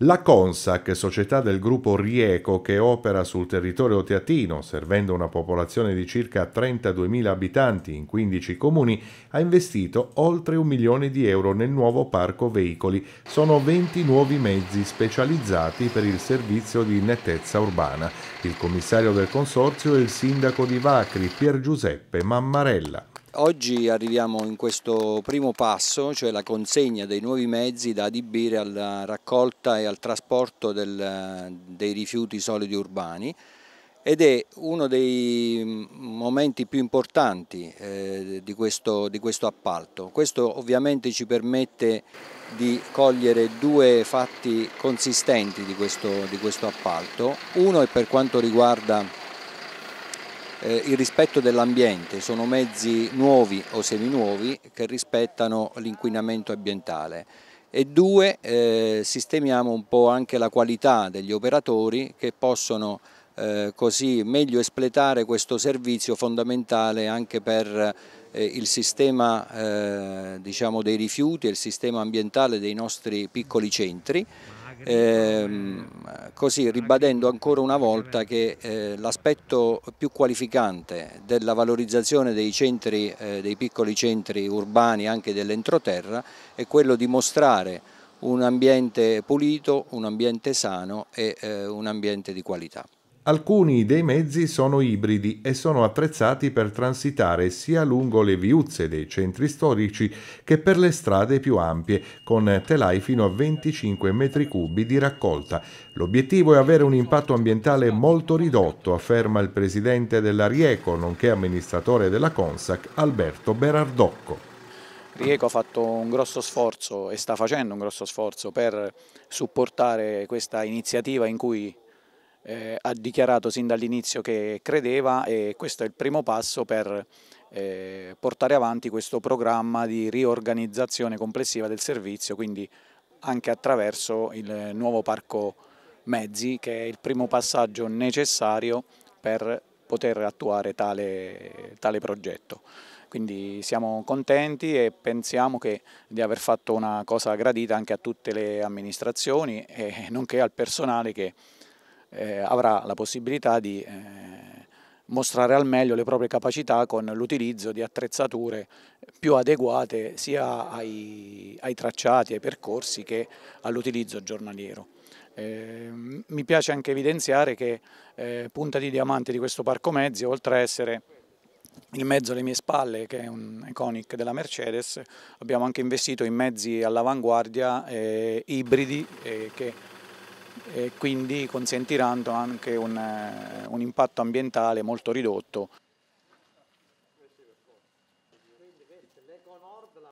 La Consac, società del gruppo Rieco che opera sul territorio teatino, servendo una popolazione di circa 32.000 abitanti in 15 comuni, ha investito oltre un milione di euro nel nuovo parco veicoli. Sono 20 nuovi mezzi specializzati per il servizio di nettezza urbana. Il commissario del consorzio è il sindaco di Vacri, Pier Giuseppe Mammarella. Oggi arriviamo in questo primo passo, cioè la consegna dei nuovi mezzi da adibire alla raccolta e al trasporto del, dei rifiuti solidi urbani ed è uno dei mm, momenti più importanti eh, di, questo, di questo appalto. Questo ovviamente ci permette di cogliere due fatti consistenti di questo, di questo appalto. Uno è per quanto riguarda eh, il rispetto dell'ambiente, sono mezzi nuovi o seminuovi che rispettano l'inquinamento ambientale e due eh, sistemiamo un po' anche la qualità degli operatori che possono eh, così meglio espletare questo servizio fondamentale anche per eh, il sistema eh, diciamo dei rifiuti e il sistema ambientale dei nostri piccoli centri. Ehm, così ribadendo ancora una volta che l'aspetto più qualificante della valorizzazione dei, centri, dei piccoli centri urbani anche dell'entroterra è quello di mostrare un ambiente pulito, un ambiente sano e un ambiente di qualità. Alcuni dei mezzi sono ibridi e sono attrezzati per transitare sia lungo le viuzze dei centri storici che per le strade più ampie, con telai fino a 25 metri cubi di raccolta. L'obiettivo è avere un impatto ambientale molto ridotto, afferma il presidente della Rieco, nonché amministratore della Consac, Alberto Berardocco. Rieco ha fatto un grosso sforzo e sta facendo un grosso sforzo per supportare questa iniziativa in cui eh, ha dichiarato sin dall'inizio che credeva e questo è il primo passo per eh, portare avanti questo programma di riorganizzazione complessiva del servizio, quindi anche attraverso il nuovo parco mezzi che è il primo passaggio necessario per poter attuare tale, tale progetto. Quindi siamo contenti e pensiamo che, di aver fatto una cosa gradita anche a tutte le amministrazioni e nonché al personale che eh, avrà la possibilità di eh, mostrare al meglio le proprie capacità con l'utilizzo di attrezzature più adeguate sia ai, ai tracciati, ai percorsi che all'utilizzo giornaliero. Eh, mi piace anche evidenziare che eh, punta di diamante di questo parco mezzi, oltre a essere il mezzo alle mie spalle, che è un Iconic della Mercedes, abbiamo anche investito in mezzi all'avanguardia eh, ibridi eh, che e quindi consentiranno anche un, eh, un impatto ambientale molto ridotto.